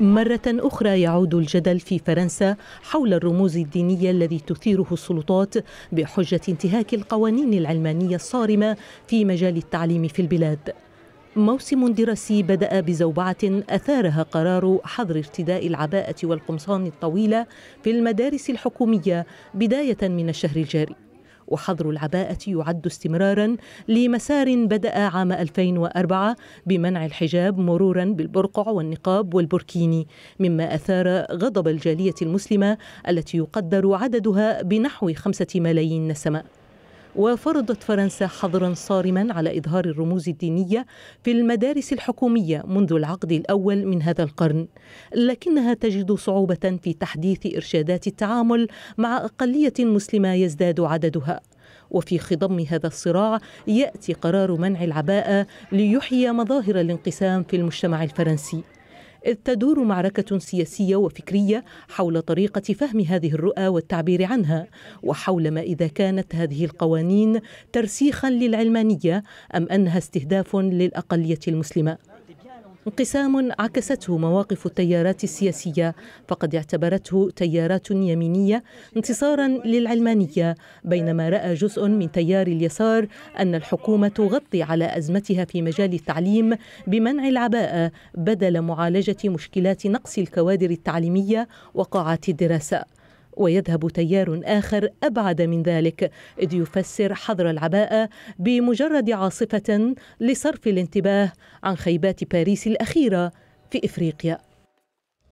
مرة أخرى يعود الجدل في فرنسا حول الرموز الدينية الذي تثيره السلطات بحجة انتهاك القوانين العلمانية الصارمة في مجال التعليم في البلاد. موسم دراسي بدأ بزوبعة أثارها قرار حظر ارتداء العباءة والقمصان الطويلة في المدارس الحكومية بداية من الشهر الجاري. وحظر العباءة يعد استمرارا لمسار بدأ عام 2004 بمنع الحجاب مرورا بالبرقع والنقاب والبركيني مما أثار غضب الجالية المسلمة التي يقدر عددها بنحو خمسة ملايين نسمة وفرضت فرنسا حظرا صارما على إظهار الرموز الدينية في المدارس الحكومية منذ العقد الأول من هذا القرن لكنها تجد صعوبة في تحديث إرشادات التعامل مع أقلية مسلمة يزداد عددها وفي خضم هذا الصراع ياتي قرار منع العباءه ليحيي مظاهر الانقسام في المجتمع الفرنسي إذ تدور معركة سياسية وفكرية حول طريقة فهم هذه الرؤى والتعبير عنها وحول ما إذا كانت هذه القوانين ترسيخا للعلمانية أم أنها استهداف للأقلية المسلمة انقسام عكسته مواقف التيارات السياسية فقد اعتبرته تيارات يمينية انتصارا للعلمانية بينما رأى جزء من تيار اليسار أن الحكومة تغطي على أزمتها في مجال التعليم بمنع العباءة بدل معالجة مشكلات نقص الكوادر التعليمية وقاعات الدراسة ويذهب تيار آخر أبعد من ذلك إذ يفسر حظر العباءة بمجرد عاصفة لصرف الانتباه عن خيبات باريس الأخيرة في إفريقيا